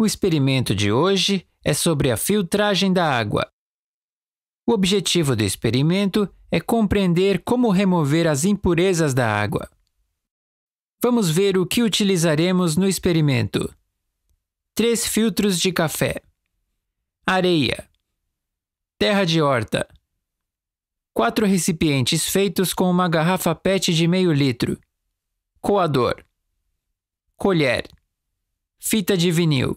O experimento de hoje é sobre a filtragem da água. O objetivo do experimento é compreender como remover as impurezas da água. Vamos ver o que utilizaremos no experimento: três filtros de café, areia, terra de horta, quatro recipientes feitos com uma garrafa PET de meio litro, coador, colher, fita de vinil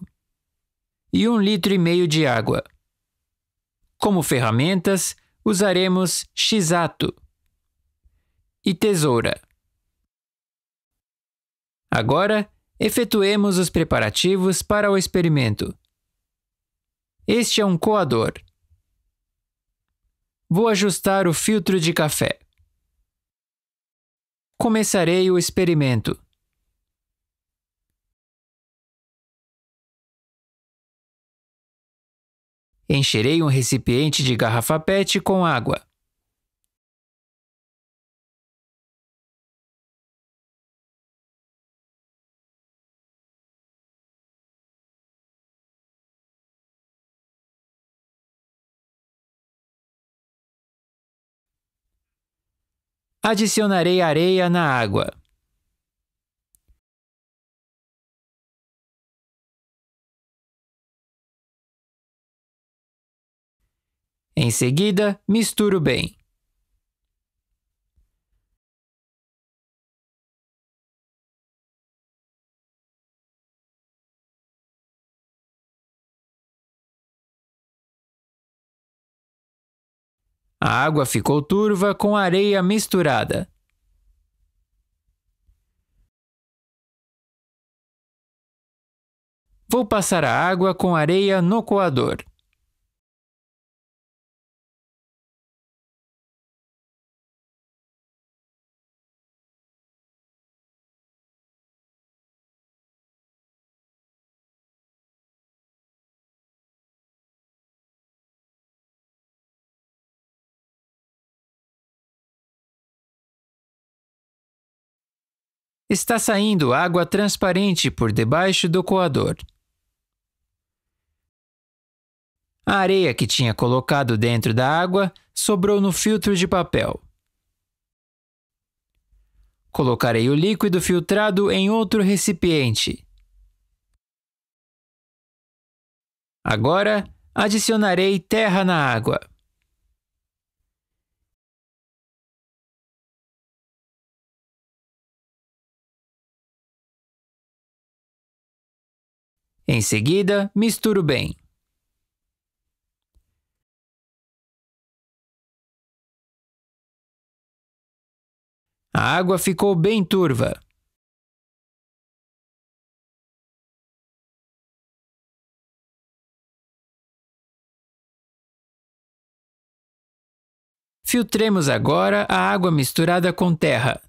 e um litro e meio de água. Como ferramentas, usaremos x-ato e tesoura. Agora, efetuemos os preparativos para o experimento. Este é um coador. Vou ajustar o filtro de café. Começarei o experimento. Encherei um recipiente de garrafa PET com água. Adicionarei areia na água. Em seguida, misturo bem. A água ficou turva com areia misturada. Vou passar a água com areia no coador. Está saindo água transparente por debaixo do coador. A areia que tinha colocado dentro da água sobrou no filtro de papel. Colocarei o líquido filtrado em outro recipiente. Agora, adicionarei terra na água. Em seguida, misturo bem. A água ficou bem turva. Filtremos agora a água misturada com terra.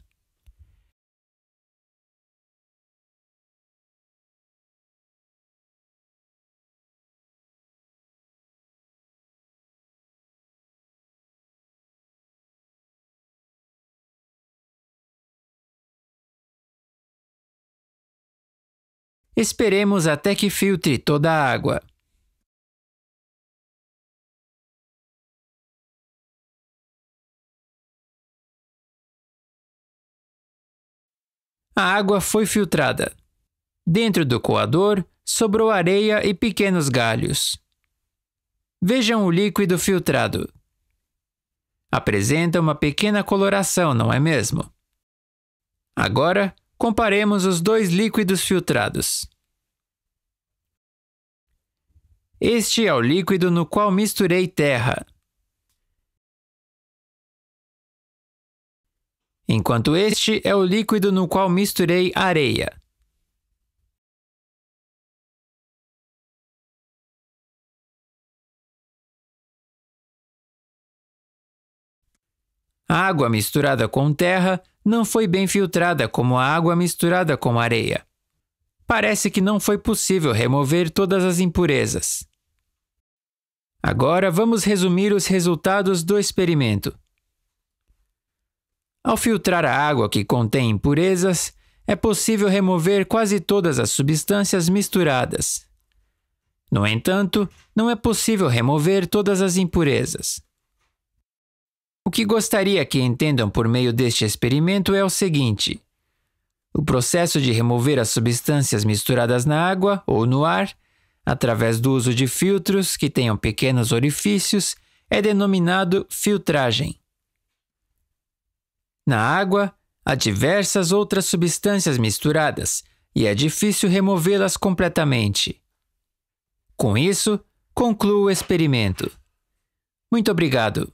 Esperemos até que filtre toda a água. A água foi filtrada. Dentro do coador, sobrou areia e pequenos galhos. Vejam o líquido filtrado. Apresenta uma pequena coloração, não é mesmo? Agora, Comparemos os dois líquidos filtrados. Este é o líquido no qual misturei terra. Enquanto este é o líquido no qual misturei areia. A água misturada com terra não foi bem filtrada como a água misturada com areia. Parece que não foi possível remover todas as impurezas. Agora vamos resumir os resultados do experimento. Ao filtrar a água que contém impurezas, é possível remover quase todas as substâncias misturadas. No entanto, não é possível remover todas as impurezas. O que gostaria que entendam por meio deste experimento é o seguinte: o processo de remover as substâncias misturadas na água ou no ar, através do uso de filtros que tenham pequenos orifícios, é denominado filtragem. Na água, há diversas outras substâncias misturadas e é difícil removê-las completamente. Com isso, concluo o experimento. Muito obrigado.